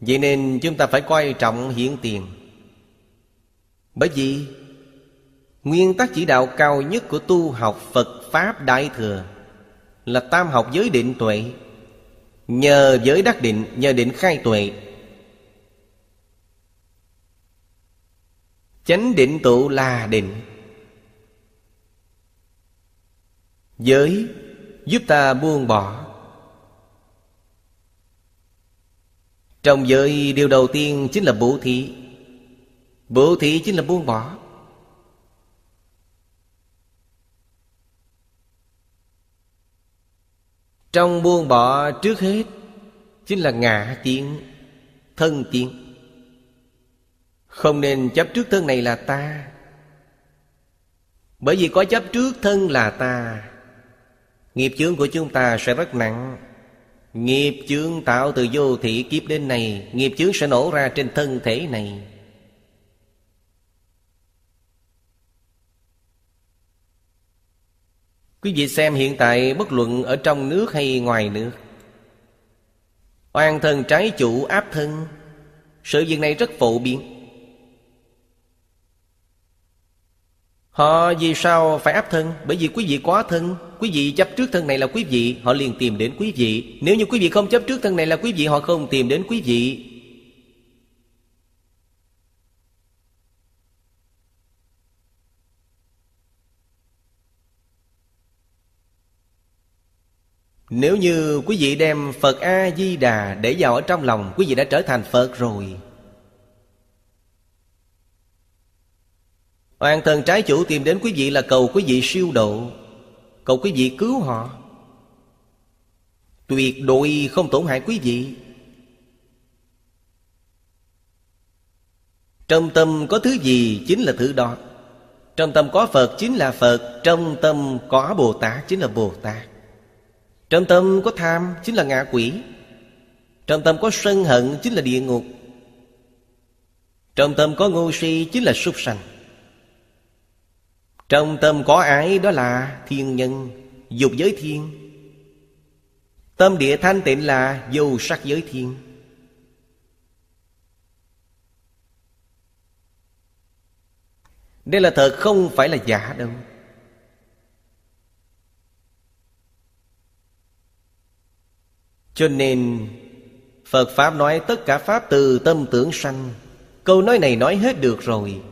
Vậy nên chúng ta phải coi trọng hiện tiền Bởi vì Nguyên tắc chỉ đạo cao nhất của tu học Phật Pháp Đại Thừa Là tam học giới định tuệ Nhờ giới đắc định, nhờ định khai tuệ Chánh định tụ là định Giới giúp ta buông bỏ Trong giới điều đầu tiên chính là bố thí Bố thí chính là buông bỏ Trong buông bỏ trước hết Chính là ngã kiến Thân kiến Không nên chấp trước thân này là ta Bởi vì có chấp trước thân là ta Nghiệp chướng của chúng ta sẽ rất nặng Nghiệp chướng tạo từ vô thị kiếp đến này Nghiệp chướng sẽ nổ ra trên thân thể này Quý vị xem hiện tại bất luận ở trong nước hay ngoài nước Oan thân trái chủ áp thân Sự việc này rất phổ biến Họ vì sao phải áp thân Bởi vì quý vị quá thân Quý vị chấp trước thân này là quý vị Họ liền tìm đến quý vị Nếu như quý vị không chấp trước thân này là quý vị Họ không tìm đến quý vị Nếu như quý vị đem Phật A Di Đà để vào ở trong lòng, quý vị đã trở thành Phật rồi. Hoàn thần trái chủ tìm đến quý vị là cầu quý vị siêu độ Cầu quý vị cứu họ Tuyệt đối không tổn hại quý vị Trong tâm có thứ gì chính là thứ đó Trong tâm có Phật chính là Phật Trong tâm có Bồ Tát chính là Bồ Tát Trong tâm có tham chính là ngạ quỷ Trong tâm có sân hận chính là địa ngục Trong tâm có ngu si chính là súc sanh trong tâm có ái đó là thiên nhân Dục giới thiên Tâm địa thanh tịnh là vô sắc giới thiên Đây là thật không phải là giả đâu Cho nên Phật Pháp nói tất cả Pháp từ tâm tưởng sanh Câu nói này nói hết được rồi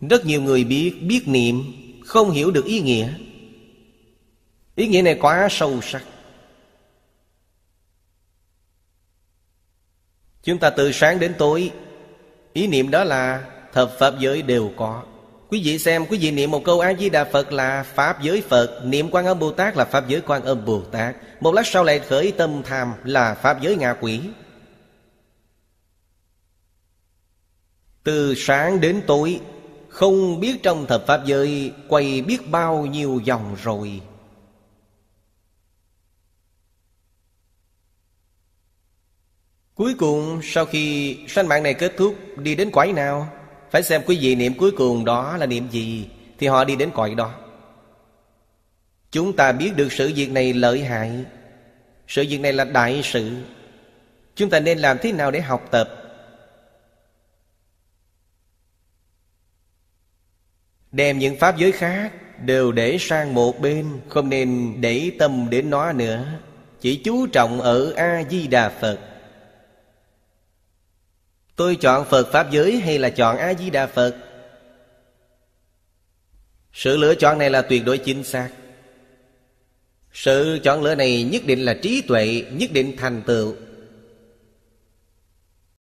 Rất nhiều người biết Biết niệm Không hiểu được ý nghĩa Ý nghĩa này quá sâu sắc Chúng ta từ sáng đến tối Ý niệm đó là Thập Pháp giới đều có Quý vị xem, quý vị niệm một câu A-di-đà Phật là Pháp giới Phật Niệm Quan Âm Bồ-Tát là Pháp giới Quan Âm Bồ-Tát Một lát sau lại khởi tâm tham là Pháp giới ngạ quỷ Từ sáng đến tối không biết trong thập pháp giới Quay biết bao nhiêu dòng rồi Cuối cùng sau khi sanh mạng này kết thúc Đi đến quái nào Phải xem quý vị niệm cuối cùng đó là niệm gì Thì họ đi đến cõi đó Chúng ta biết được sự việc này lợi hại Sự việc này là đại sự Chúng ta nên làm thế nào để học tập đem những pháp giới khác đều để sang một bên không nên để tâm đến nó nữa chỉ chú trọng ở a di đà phật tôi chọn phật pháp giới hay là chọn a di đà phật sự lựa chọn này là tuyệt đối chính xác sự chọn lựa này nhất định là trí tuệ nhất định thành tựu